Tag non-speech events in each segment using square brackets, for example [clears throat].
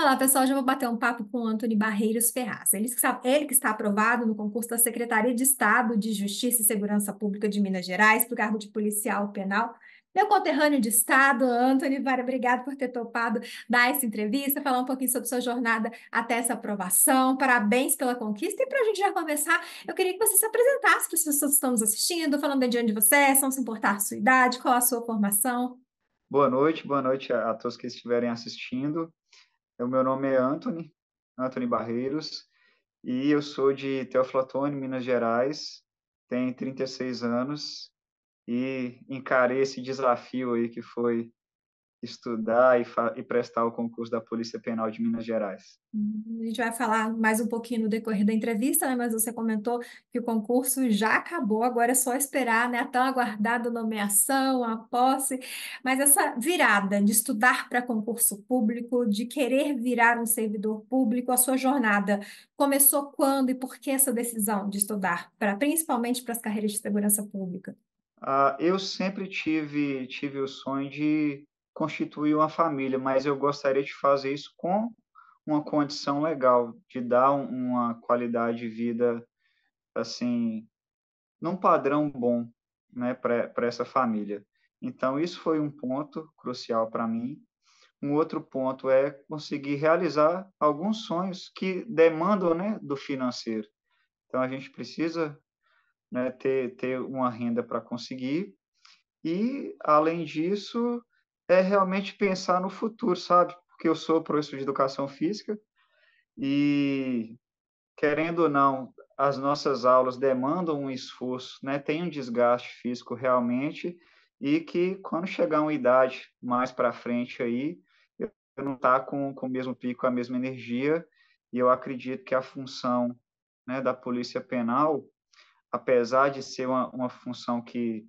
Olá, pessoal. Já vou bater um papo com o Antônio Barreiros Ferraz. Ele que, está, ele que, está, aprovado no concurso da Secretaria de Estado de Justiça e Segurança Pública de Minas Gerais para o cargo de policial penal. Meu conterrâneo de Estado, Antônio, obrigado por ter topado dar essa entrevista, falar um pouquinho sobre sua jornada até essa aprovação. Parabéns pela conquista. E para a gente já começar, eu queria que você se apresentasse para as pessoas que estão nos assistindo, falando de onde você é, não se importar a sua idade, qual a sua formação. Boa noite, boa noite a todos que estiverem assistindo. O meu nome é Anthony, Anthony Barreiros, e eu sou de Teoflotone, Minas Gerais, tenho 36 anos e encarei esse desafio aí que foi estudar e, e, prestar o concurso da Polícia Penal de Minas Gerais. Uhum. A gente vai falar mais um pouquinho no decorrer da entrevista, né? mas você comentou que o concurso já acabou, agora é só esperar né? a tão aguardada nomeação, a posse. Mas essa virada de estudar para concurso público, de querer virar um servidor público, a sua jornada começou quando e por que essa decisão de estudar, pra, principalmente para as carreiras de segurança pública? Uh, eu sempre tive, tive o sonho de constituir uma família, mas eu gostaria de fazer isso com uma condição legal, de dar uma qualidade de vida, assim, num padrão bom, né, para essa família. Então, isso foi um ponto crucial para mim. Um outro ponto é conseguir realizar alguns sonhos que demandam né, do financeiro. Então, a gente precisa né, ter, ter uma renda para conseguir. E, além disso, é realmente pensar no futuro, sabe? Porque eu sou professor de educação física e, querendo ou não, as nossas aulas demandam um esforço, né? Tem um desgaste físico realmente e que quando chegar uma idade mais para frente aí, eu não tá com, com o mesmo pico, a mesma energia e eu acredito que a função né, da polícia penal, apesar de ser uma, uma função que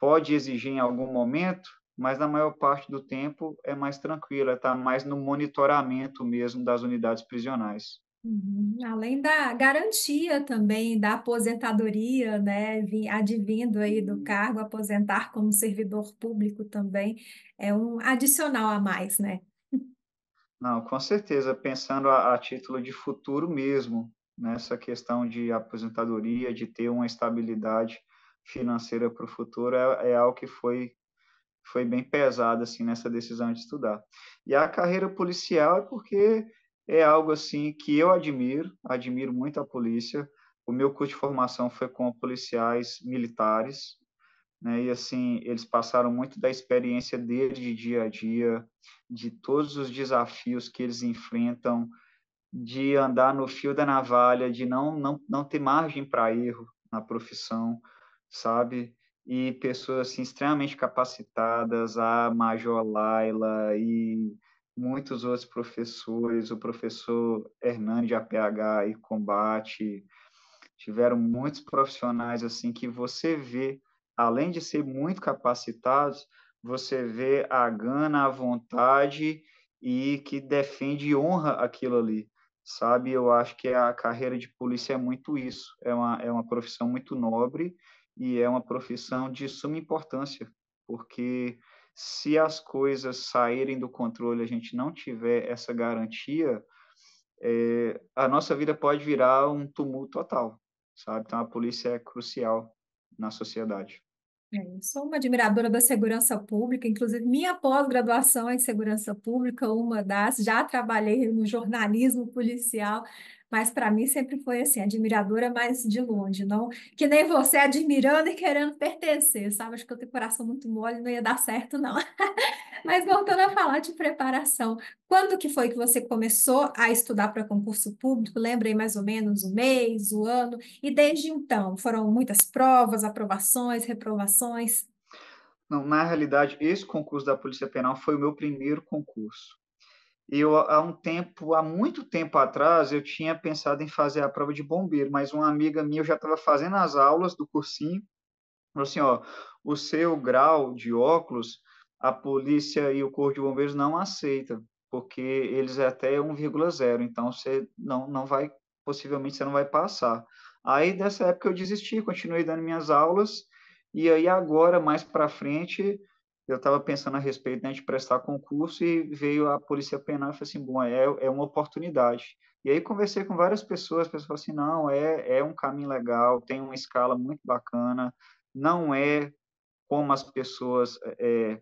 pode exigir em algum momento mas na maior parte do tempo é mais tranquila, está é mais no monitoramento mesmo das unidades prisionais. Uhum. Além da garantia também da aposentadoria, né, advindo aí do cargo, aposentar como servidor público também é um adicional a mais, né? Não, com certeza, pensando a, a título de futuro mesmo, nessa questão de aposentadoria, de ter uma estabilidade financeira para o futuro, é, é algo que foi foi bem pesada assim nessa decisão de estudar. E a carreira policial é porque é algo assim que eu admiro, admiro muito a polícia. O meu curso de formação foi com policiais militares, né? E assim, eles passaram muito da experiência deles de dia a dia, de todos os desafios que eles enfrentam, de andar no fio da navalha, de não não, não ter margem para erro na profissão, sabe? e pessoas assim, extremamente capacitadas, a Major Laila e muitos outros professores, o professor Hernandes de APH e Combate, tiveram muitos profissionais assim que você vê, além de ser muito capacitados, você vê a gana, a vontade e que defende e honra aquilo ali, sabe? Eu acho que a carreira de polícia é muito isso, é uma, é uma profissão muito nobre, e é uma profissão de suma importância, porque se as coisas saírem do controle, a gente não tiver essa garantia, é, a nossa vida pode virar um tumulto total, sabe? Então a polícia é crucial na sociedade. É, sou uma admiradora da segurança pública, inclusive minha pós-graduação é em segurança pública, uma das. Já trabalhei no jornalismo policial, mas para mim sempre foi assim, admiradora, mais de longe, não que nem você admirando e querendo pertencer, sabe? Acho que eu tenho coração muito mole, não ia dar certo, não. [laughs] mas voltando a falar de preparação, quando que foi que você começou a estudar para concurso público? Lembra aí mais ou menos o mês, o ano? E desde então, foram muitas provas, aprovações, reprovações? Não, na realidade, esse concurso da Polícia Penal foi o meu primeiro concurso eu há um tempo, há muito tempo atrás, eu tinha pensado em fazer a prova de bombeiro, mas uma amiga minha eu já estava fazendo as aulas do cursinho, falou assim, ó, o seu grau de óculos, a polícia e o corpo de bombeiros não aceita, porque eles é até 1,0, então você não não vai possivelmente você não vai passar. Aí dessa época eu desisti, continuei dando minhas aulas e aí agora mais para frente eu estava pensando a respeito né, de prestar concurso e veio a Polícia Penal e falei assim, bom, é, é uma oportunidade. E aí conversei com várias pessoas, pessoas falaram assim, não, é, é um caminho legal, tem uma escala muito bacana, não é como as pessoas é,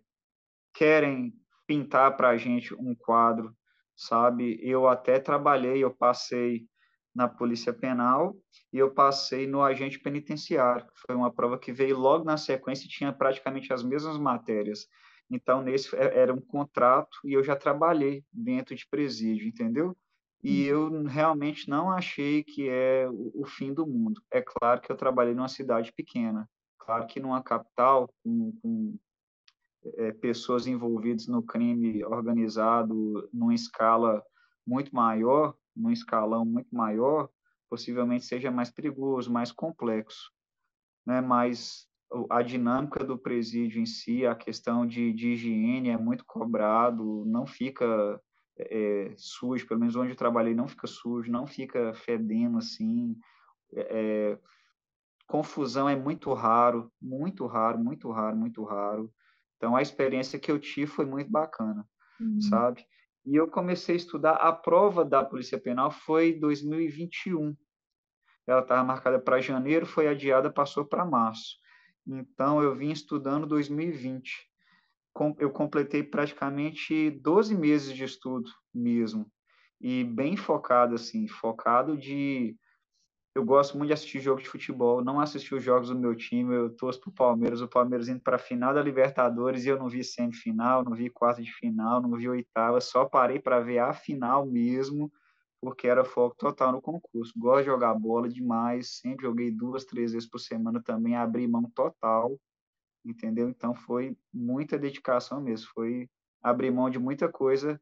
querem pintar para a gente um quadro, sabe? Eu até trabalhei, eu passei na Polícia Penal e eu passei no agente penitenciário, que foi uma prova que veio logo na sequência e tinha praticamente as mesmas matérias. Então, nesse é, era um contrato e eu já trabalhei dentro de presídio, entendeu? E hum. eu realmente não achei que é o fim do mundo. É claro que eu trabalhei numa cidade pequena, claro que numa capital com, com é, pessoas envolvidas no crime organizado numa escala muito maior, num escalão muito maior, possivelmente seja mais perigoso, mais complexo. Né? Mas a dinâmica do presídio em si, a questão de, de higiene é muito cobrado, não fica é, sujo, pelo menos onde eu trabalhei não fica sujo, não fica fedendo assim. É, é confusão é muito raro, muito raro, muito raro, muito raro. Então a experiência que eu tive foi muito bacana, uhum. sabe? E eu comecei a estudar. A prova da Polícia Penal foi 2021. Ela estava marcada para janeiro, foi adiada, passou para março. Então, eu vim estudando 2020. Eu completei praticamente 12 meses de estudo mesmo. E bem focado, assim, focado de eu gosto muito de assistir jogo de futebol, não assisti os jogos do meu time, eu torço pro Palmeiras, o Palmeiras indo para a final da Libertadores e eu não vi semifinal, não vi quarta de final, não vi oitava, só parei para ver a final mesmo, porque era foco total no concurso. Gosto de jogar bola demais, sempre joguei duas, três vezes por semana também, abri mão total, entendeu? Então foi muita dedicação mesmo, foi abrir mão de muita coisa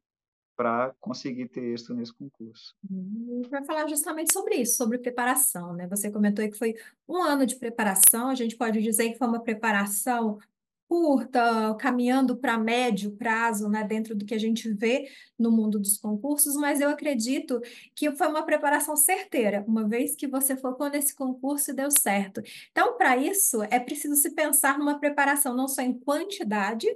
para conseguir ter êxito nesse concurso. Hum, vai falar justamente sobre isso, sobre preparação, né? Você comentou que foi um ano de preparação, a gente pode dizer que foi uma preparação curta, caminhando para médio prazo, né, dentro do que a gente vê no mundo dos concursos, mas eu acredito que foi uma preparação certeira, uma vez que você focou nesse concurso e deu certo. Então, para isso, é preciso se pensar numa preparação não só em quantidade,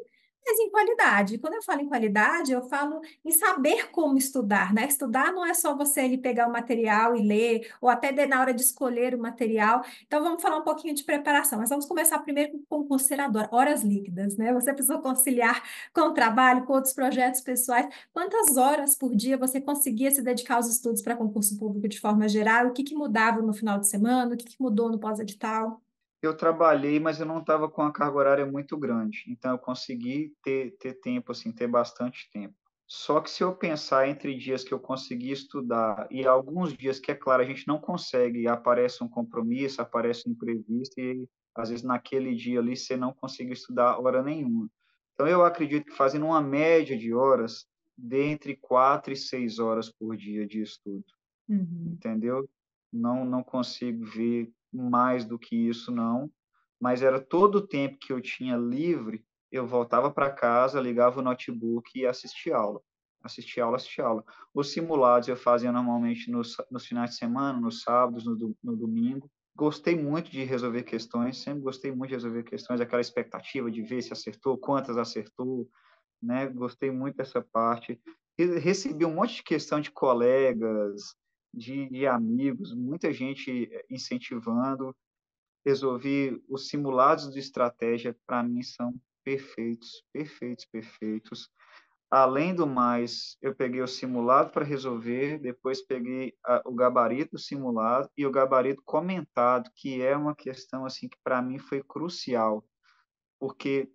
mas em qualidade. Quando eu falo em qualidade, eu falo em saber como estudar, né? Estudar não é só você ele pegar o material e ler, ou até na hora de escolher o material. Então, vamos falar um pouquinho de preparação, mas vamos começar primeiro com o considerador, horas líquidas, né? Você precisa conciliar com o trabalho, com outros projetos pessoais. Quantas horas por dia você conseguia se dedicar aos estudos para concurso público de forma geral? O que, que mudava no final de semana? O que, que mudou no pós-edital? eu trabalhei, mas eu não estava com a carga horária muito grande. Então, eu consegui ter, ter tempo, assim, ter bastante tempo. Só que se eu pensar entre dias que eu consegui estudar e alguns dias que, é claro, a gente não consegue, aparece um compromisso, aparece um imprevisto e, às vezes, naquele dia ali, você não consegue estudar hora nenhuma. Então, eu acredito que fazendo uma média de horas, dê entre quatro e seis horas por dia de estudo, uhum. entendeu? Não, não consigo ver mais do que isso, não. Mas era todo o tempo que eu tinha livre, eu voltava para casa, ligava o notebook e assistia aula. Assistia aula, assistia aula. Os simulados eu fazia normalmente nos, nos finais de semana, nos sábados, no, no domingo gostei muito de resolver questões, sempre gostei muito de resolver questões, aquela expectativa de ver se acertou, quantas acertou, né? Gostei muito dessa parte. Recebi um monte de questão de colegas, de, de amigos, muita gente eh, incentivando. Resolvi os simulados de estratégia, para mim, são perfeitos, perfeitos, perfeitos. Além do mais, eu peguei o simulado para resolver, depois peguei a, o gabarito simulado e o gabarito comentado, que é uma questão assim que para mim foi crucial, porque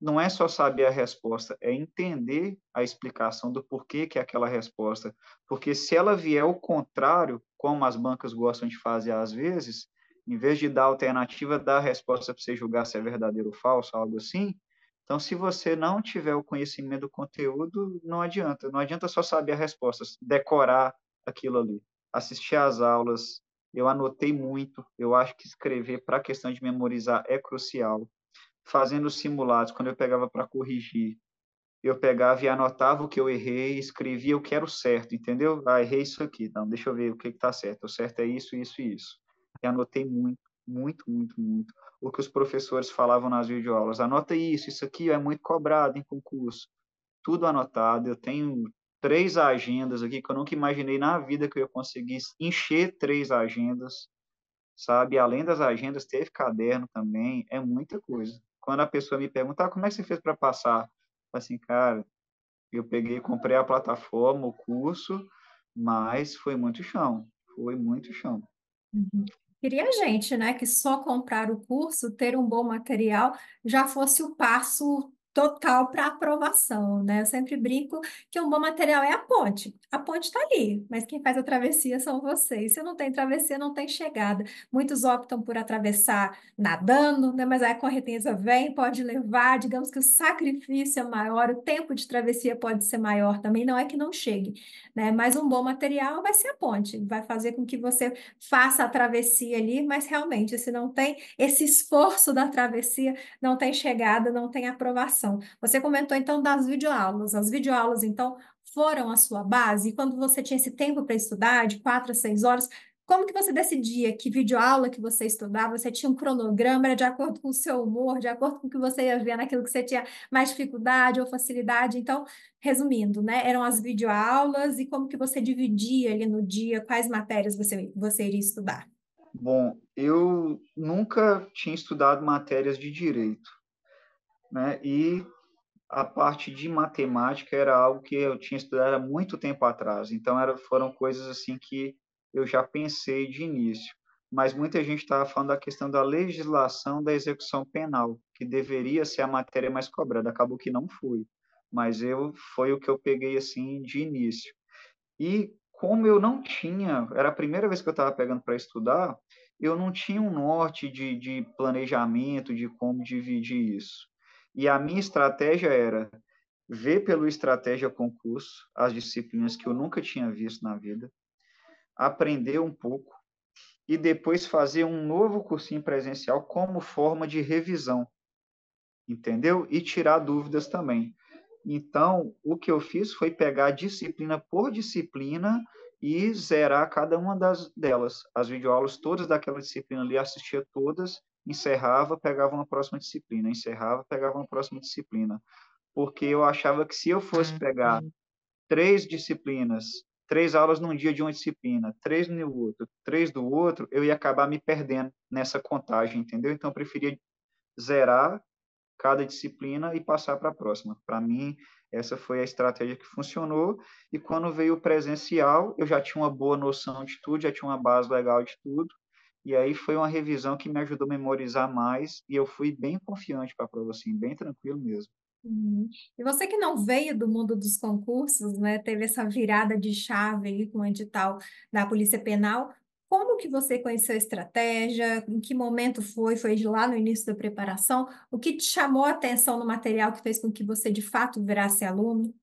não é só saber a resposta, é entender a explicação do porquê que é aquela resposta. Porque se ela vier ao contrário, como as bancas gostam de fazer às vezes, em vez de dar a alternativa, dá a resposta para você julgar se é verdadeiro ou falso, algo assim. Então, se você não tiver o conhecimento do conteúdo, não adianta. Não adianta só saber a resposta, decorar aquilo ali. Assistir às aulas, eu anotei muito, eu acho que escrever para a questão de memorizar é crucial fazendo simulados, quando eu pegava para corrigir, eu pegava e anotava o que eu errei, escrevia o que era o certo, entendeu? Ah, errei isso aqui, então deixa eu ver o que está certo. O certo é isso, isso e isso. E anotei muito, muito, muito, muito o que os professores falavam nas videoaulas. Anota isso, isso aqui é muito cobrado em concurso. Tudo anotado, eu tenho três agendas aqui que eu nunca imaginei na vida que eu ia conseguir encher três agendas, sabe? Além das agendas, teve caderno também, é muita coisa quando a pessoa me pergunta, ah, como é que você fez para passar? assim, cara, eu peguei, comprei a plataforma, o curso, mas foi muito chão, foi muito chão. Uhum. Queria gente, né, que só comprar o curso, ter um bom material, já fosse o passo total para aprovação, né? Eu sempre brinco que um bom material é a ponte. A ponte está ali, mas quem faz a travessia são vocês. Se não tem travessia, não tem chegada. Muitos optam por atravessar nadando, né? Mas aí a correnteza vem, pode levar, digamos que o sacrifício é maior, o tempo de travessia pode ser maior também, não é que não chegue, né? Mas um bom material vai ser a ponte, vai fazer com que você faça a travessia ali, mas realmente se não tem esse esforço da travessia, não tem chegada, não tem aprovação. Você comentou então das videoaulas. As videoaulas, então, foram a sua base? E quando você tinha esse tempo para estudar, de quatro a seis horas, como que você decidia que videoaula que você estudava, você tinha um cronograma, era de acordo com o seu humor, de acordo com o que você ia ver naquilo que você tinha mais dificuldade ou facilidade? Então, resumindo, né, eram as videoaulas e como que você dividia ali no dia, quais matérias você, você iria estudar? Bom, eu nunca tinha estudado matérias de direito né? E a parte de matemática era algo que eu tinha estudado há muito tempo atrás. Então era, foram coisas assim que eu já pensei de início. Mas muita gente estava falando da questão da legislação da execução penal, que deveria ser a matéria mais cobrada. Acabou que não foi, mas eu foi o que eu peguei assim de início. E como eu não tinha, era a primeira vez que eu estava pegando para estudar, eu não tinha um norte de, de planejamento, de como dividir isso. E a minha estratégia era ver pelo estratégia concurso as disciplinas que eu nunca tinha visto na vida, aprender um pouco e depois fazer um novo cursinho presencial como forma de revisão. Entendeu? E tirar dúvidas também. Então, o que eu fiz foi pegar disciplina por disciplina e zerar cada uma das delas. As videoaulas todas daquela disciplina ali, assistia todas encerrava, pegava uma próxima disciplina, encerrava, pegava uma próxima disciplina, porque eu achava que se eu fosse ah, pegar três disciplinas, três aulas num dia de uma disciplina, três no outro, três do outro, eu ia acabar me perdendo nessa contagem, entendeu? Então eu preferia zerar cada disciplina e passar para a próxima. Para mim, essa foi a estratégia que funcionou. E quando veio o presencial, eu já tinha uma boa noção de tudo, já tinha uma base legal de tudo. E aí foi uma revisão que me ajudou a memorizar mais e eu fui bem confiante para a prova, assim, bem tranquilo mesmo. Uhum. E você que não veio do mundo dos concursos, né, teve essa virada de chave aí com o edital da Polícia Penal, como que você conheceu a estratégia? Em que momento foi? Foi de lá no início da preparação? O que te chamou a atenção no material que fez com que você de fato virasse aluno?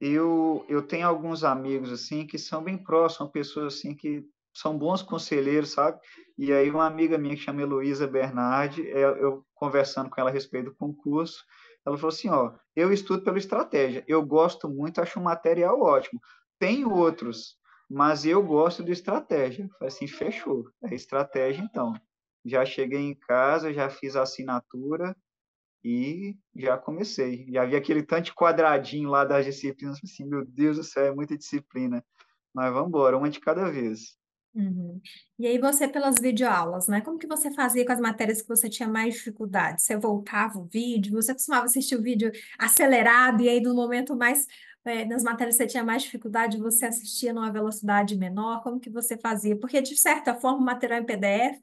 Eu, eu tenho alguns amigos assim que são bem próximos, pessoas assim que são bons conselheiros, sabe? E aí uma amiga minha que chama Heloísa Bernardi, é, eu conversando com ela a respeito do concurso, ela falou assim, ó, eu estudo pela estratégia, eu gosto muito, acho o um material ótimo. Tem outros, mas eu gosto de estratégia. Eu falei assim, fechou, é estratégia então. Já cheguei em casa, já fiz a assinatura e já comecei. Já vi aquele tanto de quadradinho lá das disciplinas, assim, meu Deus do céu, é muita disciplina. Mas vamos embora, uma de cada vez. Uhum. E aí você pelas videoaulas, né? Como que você fazia com as matérias que você tinha mais dificuldade? Você voltava o vídeo? Você costumava assistir o vídeo acelerado e aí no momento mais é, nas matérias que você tinha mais dificuldade, você assistia numa velocidade menor? Como que você fazia? Porque, de certa forma, o material em PDF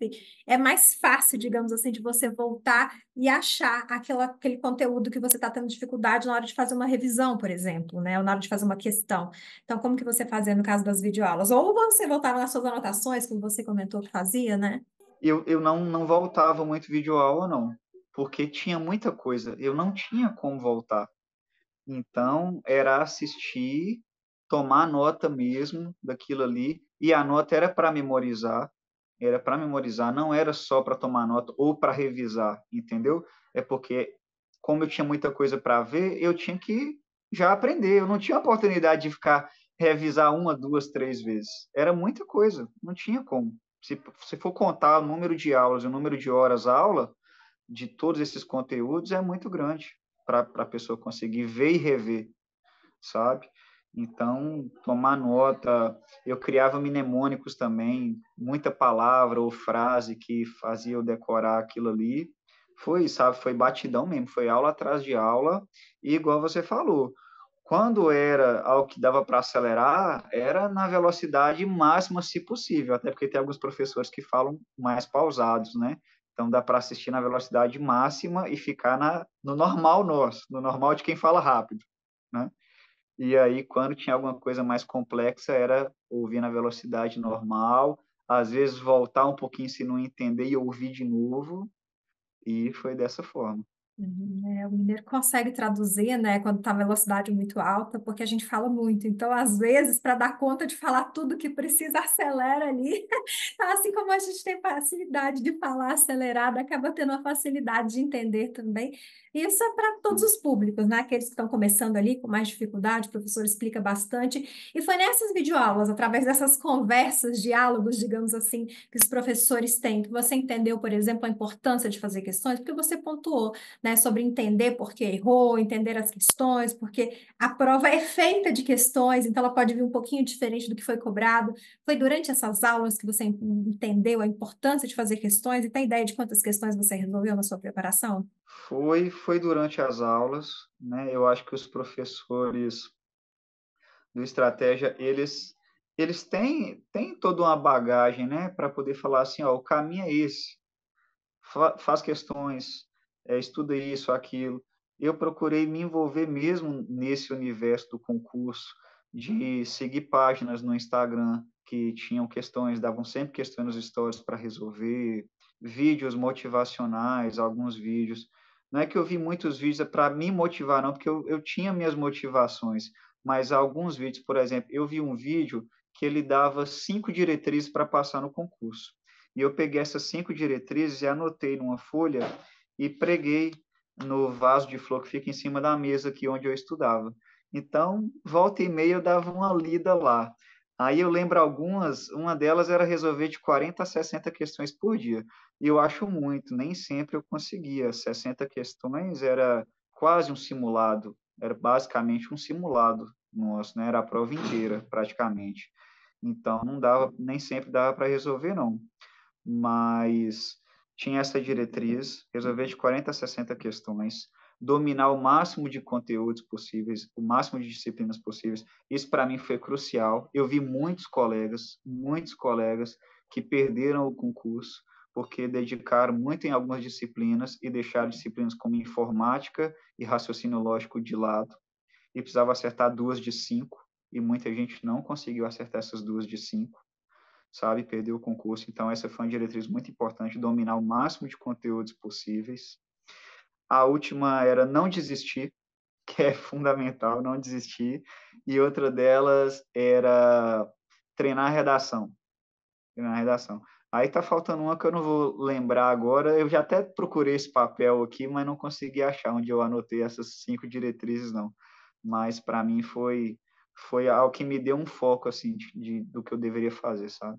é mais fácil, digamos assim, de você voltar e achar aquela, aquele conteúdo que você está tendo dificuldade na hora de fazer uma revisão, por exemplo, né? Ou na hora de fazer uma questão. Então, como que você fazia no caso das videoaulas? Ou você voltava nas suas anotações, como você comentou que fazia, né? Eu, eu não, não voltava muito videoaula, não. Porque tinha muita coisa. Eu não tinha como voltar então, era assistir, tomar nota mesmo daquilo ali, e a nota era para memorizar, era para memorizar, não era só para tomar nota ou para revisar, entendeu? É porque, como eu tinha muita coisa para ver, eu tinha que já aprender, eu não tinha oportunidade de ficar revisar uma, duas, três vezes. Era muita coisa, não tinha como. Se, se for contar o número de aulas o número de horas aula de todos esses conteúdos, é muito grande para a pessoa conseguir ver e rever, sabe? Então, tomar nota. Eu criava mnemônicos também, muita palavra ou frase que fazia eu decorar aquilo ali. Foi, sabe, foi batidão mesmo, foi aula atrás de aula. E igual você falou, quando era algo que dava para acelerar, era na velocidade máxima, se possível, até porque tem alguns professores que falam mais pausados, né? Então dá para assistir na velocidade máxima e ficar na, no normal nosso, no normal de quem fala rápido, né? E aí quando tinha alguma coisa mais complexa era ouvir na velocidade normal, às vezes voltar um pouquinho se não entender e ouvir de novo. E foi dessa forma. Uhum, é, o mineiro consegue traduzir, né, quando está a velocidade muito alta, porque a gente fala muito. Então, às vezes, para dar conta de falar tudo que precisa, acelera ali. [laughs] Então, assim como a gente tem facilidade de falar acelerado, acaba tendo a facilidade de entender também. Isso é para todos os públicos, né? Aqueles que estão começando ali com mais dificuldade, o professor explica bastante. E foi nessas videoaulas, através dessas conversas, diálogos, digamos assim, que os professores têm, que você entendeu, por exemplo, a importância de fazer questões, porque você pontuou, né? Né, sobre entender por que errou, entender as questões, porque a prova é feita de questões, então ela pode vir um pouquinho diferente do que foi cobrado. Foi durante essas aulas que você entendeu a importância de fazer questões e tem ideia de quantas questões você resolveu na sua preparação? Foi, foi durante as aulas, né? Eu acho que os professores do estratégia, eles eles têm, têm toda uma bagagem, né, para poder falar assim, ó, o caminho é esse faz questões, é, estuda isso, aquilo. Eu procurei me envolver mesmo nesse universo do concurso, de seguir páginas no Instagram que tinham questões, davam sempre questões nos stories para resolver, vídeos motivacionais, alguns vídeos. Não é que eu vi muitos vídeos para me motivar, não, porque eu, eu tinha minhas motivações, mas alguns vídeos, por exemplo, eu vi um vídeo que ele dava cinco diretrizes para passar no concurso. E eu peguei essas cinco diretrizes e anotei numa folha e preguei no vaso de flor que fica em cima da mesa aqui onde eu estudava. Então, volta e meia eu dava uma lida lá. Aí eu lembro algumas, uma delas era resolver de 40 a 60 questões por dia. E eu acho muito, nem sempre eu conseguia. 60 questões era quase um simulado, era basicamente um simulado nosso, né? Era a prova inteira, praticamente. Então não dava, nem sempre dava para resolver não. Mas tinha essa diretriz, resolver de 40 a 60 questões, dominar o máximo de conteúdos possíveis, o máximo de disciplinas possíveis. Isso para mim foi crucial. Eu vi muitos colegas, muitos colegas que perderam o concurso porque dedicaram muito em algumas disciplinas e deixaram disciplinas como informática e raciocínio lógico de lado e precisava acertar duas de cinco e muita gente não conseguiu acertar essas duas de cinco sabe? Perdeu o concurso, então essa foi uma diretriz muito importante, dominar o máximo de conteúdos possíveis. A última era não desistir, [laughs] que é fundamental, não desistir. E outra delas era treinar a redação. Treinar a redação. Aí tá faltando uma que eu não vou lembrar agora. Eu já até procurei esse papel aqui, mas não consegui achar onde eu anotei essas cinco diretrizes, não. Mas para mim foi foi algo que me deu um foco, assim, de, de, do que eu deveria fazer, sabe?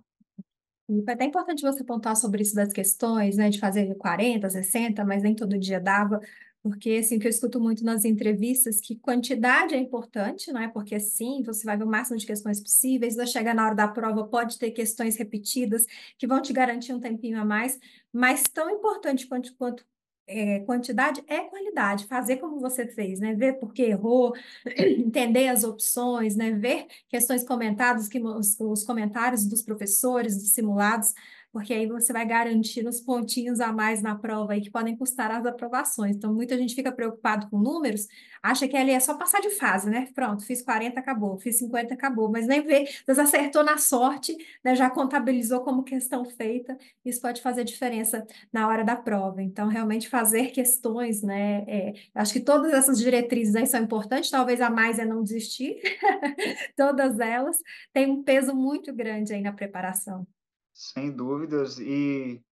E até importante você pontuar sobre isso das questões, né, de fazer 40, 60, mas nem todo dia dava, porque assim, o que eu escuto muito nas entrevistas, que quantidade é importante, não é? Porque assim, você vai ver o máximo de questões possíveis, vai chegar na hora da prova, pode ter questões repetidas que vão te garantir um tempinho a mais, mas tão importante quanto, quanto é, quantidade é qualidade, fazer como você fez, né? Ver por que errou, [clears throat] entender as opções, né? Ver questões comentadas, que os, os comentários dos professores, dos simulados, porque aí você vai garantir uns pontinhos a mais na prova aí que podem custar as aprovações. Então, muita gente fica preocupado com números, acha que ali é só passar de fase, né? Pronto, fiz 40, acabou, fiz 50, acabou, mas nem vê, você acertou na sorte, né? já contabilizou como questão feita, isso pode fazer diferença na hora da prova. Então, realmente fazer questões, né? É, acho que todas essas diretrizes aí são importantes, talvez a mais é não desistir, [laughs] todas elas têm um peso muito grande aí na preparação. Sem dúvidas. E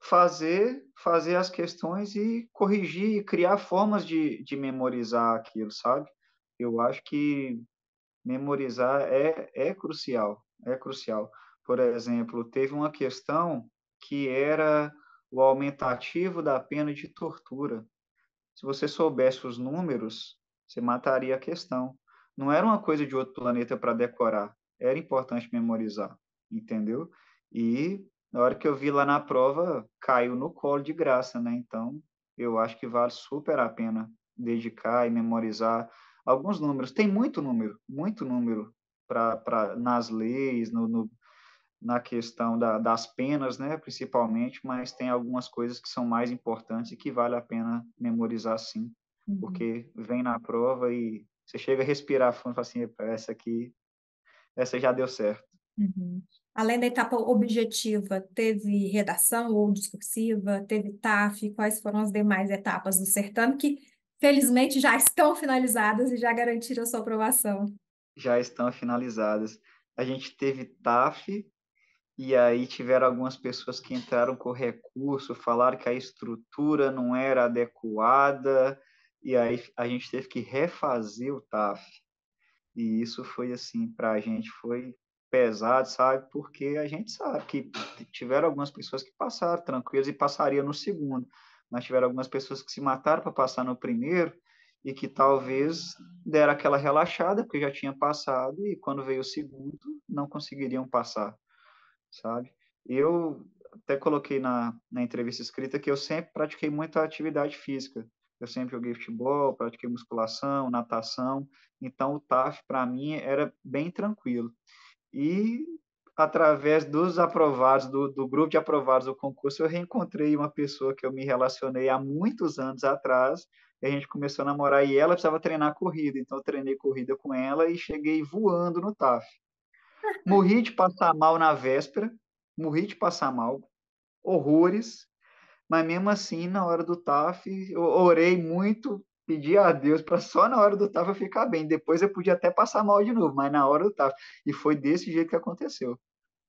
fazer, fazer as questões e corrigir, criar formas de, de memorizar aquilo, sabe? Eu acho que memorizar é, é crucial, é crucial. Por exemplo, teve uma questão que era o aumentativo da pena de tortura. Se você soubesse os números, você mataria a questão. Não era uma coisa de outro planeta para decorar, era importante memorizar entendeu? E na hora que eu vi lá na prova, caiu no colo de graça, né? Então, eu acho que vale super a pena dedicar e memorizar alguns números. Tem muito número, muito número pra, pra, nas leis, no, no na questão da, das penas, né, principalmente, mas tem algumas coisas que são mais importantes e que vale a pena memorizar sim, uhum. porque vem na prova e você chega a respirar fundo e fala assim, essa aqui, essa já deu certo. Uhum. Além da etapa objetiva, teve redação ou discursiva, teve TAF, quais foram as demais etapas do certame que, felizmente, já estão finalizadas e já garantiram a sua aprovação? Já estão finalizadas. A gente teve TAF, e aí tiveram algumas pessoas que entraram com recurso, falaram que a estrutura não era adequada, e aí a gente teve que refazer o TAF. E isso foi assim, para a gente foi pesado, sabe? Porque a gente sabe que tiveram algumas pessoas que passaram tranquilas e passaria no segundo, mas tiveram algumas pessoas que se mataram para passar no primeiro e que talvez deram aquela relaxada porque já tinha passado e quando veio o segundo não conseguiriam passar, sabe? Eu até coloquei na, na entrevista escrita que eu sempre pratiquei muita atividade física. Eu sempre joguei futebol, pratiquei musculação, natação, então o TAF para mim era bem tranquilo. E através dos aprovados, do, do grupo de aprovados do concurso, eu reencontrei uma pessoa que eu me relacionei há muitos anos atrás, a gente começou a namorar e ela precisava treinar corrida, então eu treinei corrida com ela e cheguei voando no TAF. Morri de passar mal na véspera, morri de passar mal, horrores, mas mesmo assim, na hora do TAF, eu orei muito pedir a Deus para só na hora do Tafa ficar bem. Depois eu podia até passar mal de novo, mas na hora do Tafa. E foi desse jeito que aconteceu.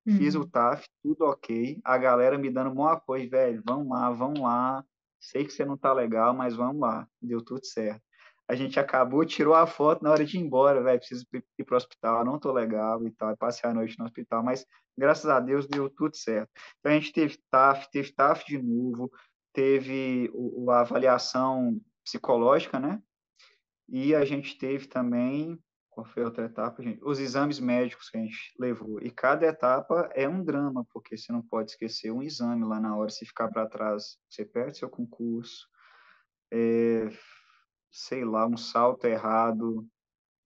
Uhum. Fiz o uhum. TAF, tudo ok. A galera me dando bom apoio, velho. Vamos lá, vamos lá. Sei que você não tá legal, mas vamos lá. Deu tudo certo. A gente acabou, tirou a foto na hora de ir embora, velho. Preciso ir pro hospital, não tô legal e tal. Passei a noite no hospital, mas graças a Deus deu tudo certo. Então a gente teve TAF, teve TAF de novo, teve o, a avaliação psicológica, né? E a gente teve também, qual foi a outra etapa, gente? Os exames médicos que a gente levou. E cada etapa é um drama, porque você não pode esquecer um exame lá na hora, se ficar para trás, você perde seu concurso. É, sei lá, um salto errado,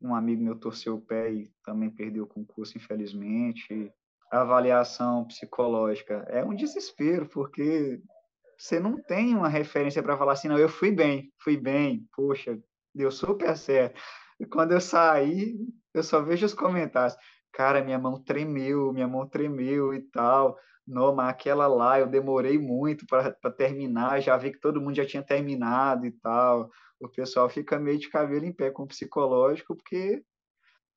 um amigo meu torceu o pé e também perdeu o concurso, infelizmente. A avaliação psicológica é um desespero, porque você não tem uma referência para falar assim, não, eu fui bem, fui bem, poxa, deu super certo. quando eu saí, eu só vejo os comentários. Cara, minha mão tremeu, minha mão tremeu e tal. Não, mas aquela lá eu demorei muito para terminar, já vi que todo mundo já tinha terminado e tal. O pessoal fica meio de cabelo em pé com o psicológico, porque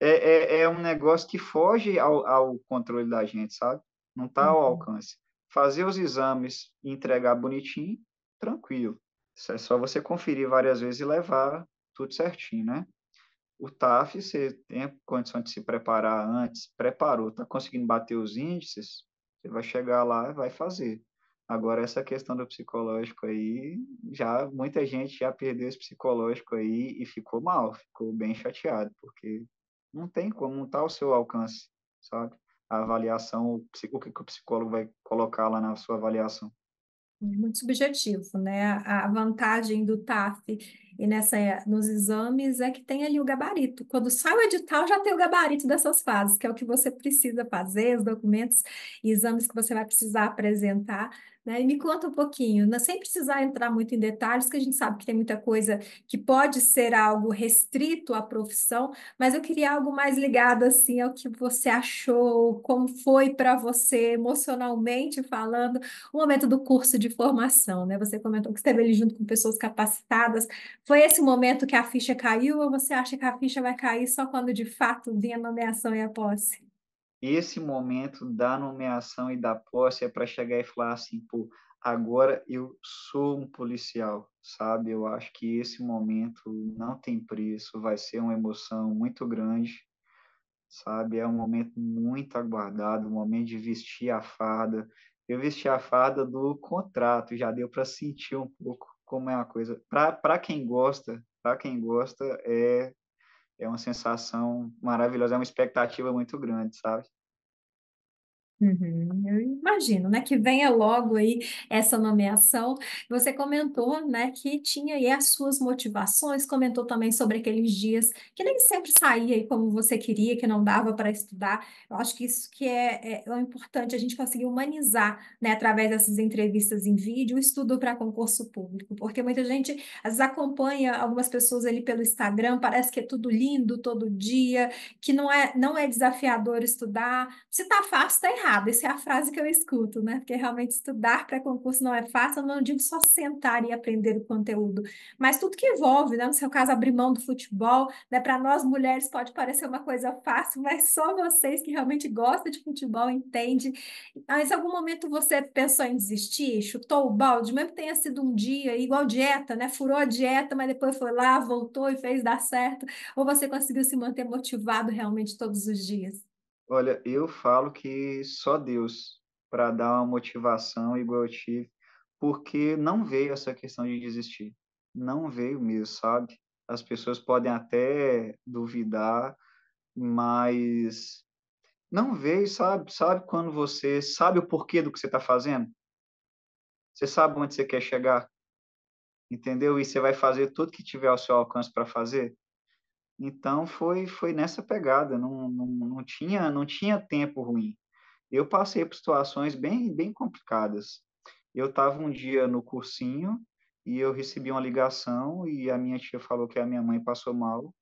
é, é, é um negócio que foge ao, ao controle da gente, sabe? Não está ao uhum. alcance fazer os exames e entregar bonitinho, tranquilo. É só você conferir várias vezes e levar tudo certinho, né? O TAF, você tem a condição de se preparar antes, preparou, está conseguindo bater os índices, você vai chegar lá e vai fazer. Agora, essa questão do psicológico aí, já muita gente já perdeu esse psicológico aí e ficou mal, ficou bem chateado, porque não tem como, não está ao seu alcance, sabe? a avaliação, o que o psicólogo vai colocar lá na sua avaliação? Muito subjetivo, né? A vantagem do TAF e nessa, nos exames é que tem ali o gabarito. Quando sai o edital, já tem o gabarito dessas fases, que é o que você precisa fazer, os documentos e exames que você vai precisar apresentar né? E me conta um pouquinho, né? sem precisar entrar muito em detalhes, que a gente sabe que tem muita coisa que pode ser algo restrito à profissão, mas eu queria algo mais ligado assim ao que você achou, como foi para você emocionalmente falando o momento do curso de formação, né? Você comentou que esteve ali junto com pessoas capacitadas. Foi esse momento que a ficha caiu ou você acha que a ficha vai cair só quando de fato vem a nomeação e a posse? esse momento da nomeação e da posse é para chegar e falar assim, pô, agora eu sou um policial, sabe? Eu acho que esse momento não tem preço, vai ser uma emoção muito grande, sabe? É um momento muito aguardado, um momento de vestir a farda. Eu vesti a farda do contrato, já deu para sentir um pouco como é a coisa. Para quem gosta, para quem gosta, é é uma sensação maravilhosa, é uma expectativa muito grande, sabe? Uhum, eu imagino, né, que venha logo aí essa nomeação. Você comentou, né, que tinha aí as suas motivações, comentou também sobre aqueles dias que nem sempre saía aí como você queria, que não dava para estudar. Eu acho que isso que é, é, é, importante a gente conseguir humanizar, né, através dessas entrevistas em vídeo, o estudo para concurso público, porque muita gente às vezes acompanha algumas pessoas ali pelo Instagram, parece que é tudo lindo todo dia, que não é não é desafiador estudar. Se tá fácil, tá errado errado, essa é a frase que eu escuto, né? Porque realmente estudar para concurso não é fácil, eu não digo só sentar e aprender o conteúdo, mas tudo que envolve, né? No seu caso, abrir mão do futebol, né? Para nós mulheres pode parecer uma coisa fácil, mas só vocês que realmente gostam de futebol entende. Mas em algum momento você pensou em desistir, chutou o balde, mesmo que tenha sido um dia, igual dieta, né? Furou a dieta, mas depois foi lá, voltou e fez dar certo, ou você conseguiu se manter motivado realmente todos os dias? Olha, eu falo que só Deus para dar uma motivação igual eu tive, porque não veio essa questão de desistir. Não veio mesmo, sabe? As pessoas podem até duvidar, mas não veio, sabe? Sabe quando você sabe o porquê do que você está fazendo? Você sabe onde você quer chegar? Entendeu? E você vai fazer tudo que tiver ao seu alcance para fazer? Então foi foi nessa pegada, não, não, não tinha não tinha tempo ruim. Eu passei por situações bem bem complicadas. Eu estava um dia no cursinho e eu recebi uma ligação e a minha tia falou que a minha mãe passou mal.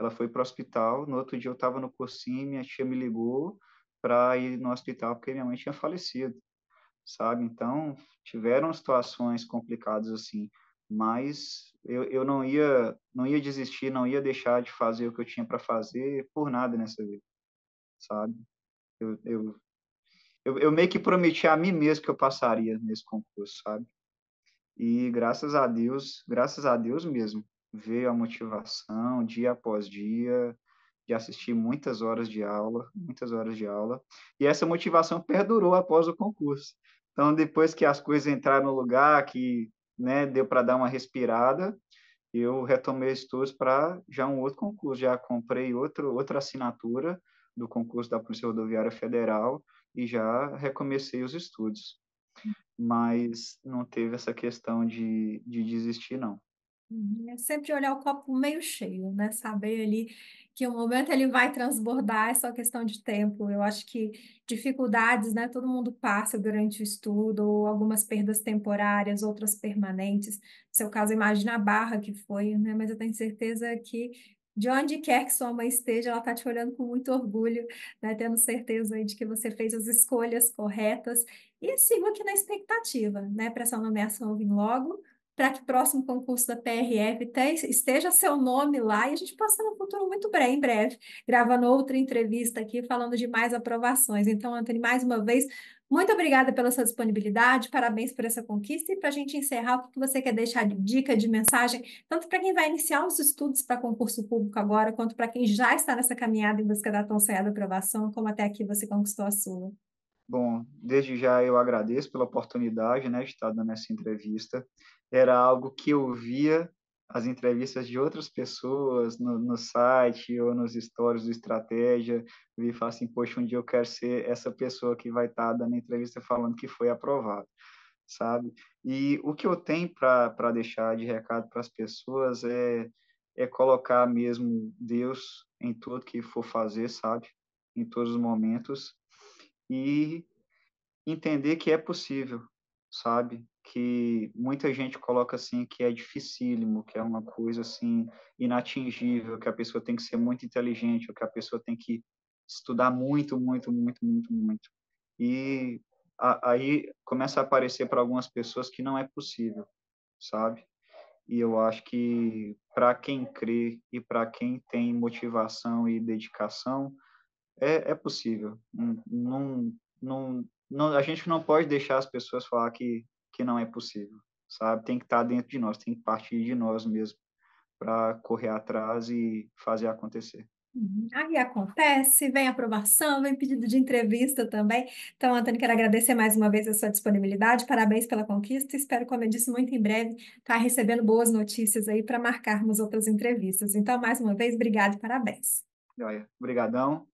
Ela foi para o hospital. No outro dia eu estava no cursinho, minha tia me ligou para ir no hospital porque minha mãe tinha falecido, sabe? Então tiveram situações complicadas assim mas eu, eu não ia não ia desistir, não ia deixar de fazer o que eu tinha para fazer por nada nessa vida, sabe? Eu, eu, eu, eu, meio que prometi a mim mesmo que eu passaria nesse concurso, sabe? E graças a Deus, graças a Deus mesmo, veio a motivação dia após dia de assistir muitas horas de aula, muitas horas de aula, e essa motivação [laughs] perdurou após o concurso. Então, depois que as coisas entraram no lugar, que né, deu para dar uma respirada, eu retomei estudos para já um outro concurso, já comprei outro, outra assinatura do concurso da Polícia Rodoviária Federal e já recomecei os estudos. Hum. Mas não teve essa questão de, de desistir, não. Uhum. É sempre olhar o copo meio cheio, né? Saber ali que o momento ele vai transbordar, é só questão de tempo. Eu acho que dificuldades, né? Todo mundo passa durante o estudo, algumas perdas temporárias, outras permanentes. No seu caso, imagina a barra que foi, né? Mas eu tenho certeza que de onde quer que sua mãe esteja, ela está te olhando com muito orgulho, né? tendo certeza de que você fez as escolhas corretas. E sigo aqui na expectativa, né? Para essa nomeação vir logo, para que o próximo concurso da PRF esteja seu nome lá e a gente possa no futuro muito breve, em breve, gravando outra entrevista aqui falando de mais aprovações. Então, Antônio, mais uma vez, muito obrigada pela sua disponibilidade, parabéns por essa conquista e para a gente encerrar, o que você quer deixar de dica, de mensagem, tanto para quem vai iniciar os estudos para concurso público agora, quanto para quem já está nessa caminhada em busca da tão sonhada aprovação, como até aqui você conquistou a sua. Bom, desde já eu agradeço pela oportunidade né, de estar dando essa entrevista. Era algo que eu via as entrevistas de outras pessoas no, no site ou nos stories do Estratégia, vi e falo assim, poxa, um dia eu quero ser essa pessoa que vai estar dando entrevista falando que foi aprovado, sabe? E o que eu tenho para deixar de recado para as pessoas é, é colocar mesmo Deus em tudo que for fazer, sabe? Em todos os momentos e entender que é possível, sabe? Que muita gente coloca assim que é dificílimo, que é uma coisa assim inatingível, que a pessoa tem que ser muito inteligente, ou que a pessoa tem que estudar muito, muito, muito, muito, muito. E a, aí começa a aparecer para algumas pessoas que não é possível, sabe? E eu acho que para quem crê e para quem tem motivação e dedicação, é, é possível. Hum, não, não, não, a gente não pode deixar as pessoas falar que, que não é possível, sabe? Tem que estar tá dentro de nós, tem que partir de nós mesmo para correr atrás e fazer acontecer. Uhum. Aí acontece, vem aprovação, vem pedido de entrevista também. Então, Antônio, quero agradecer mais uma vez a sua disponibilidade, parabéns pela conquista. Espero, como eu disse, muito em breve estar tá recebendo boas notícias aí para marcarmos outras entrevistas. Então, mais uma vez, obrigado e parabéns. Obrigadão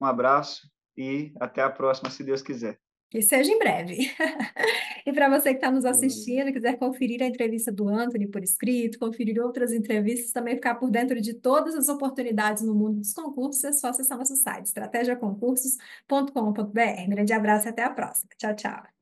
um abraço e até a próxima, se Deus quiser. Que seja em breve. [laughs] e para você que está nos assistindo, quiser conferir a entrevista do Anthony por escrito, conferir outras entrevistas, também ficar por dentro de todas as oportunidades no mundo dos concursos, é só acessar nosso site, estratégiaconcursos.com.br. Grande abraço e até a próxima. Tchau, tchau.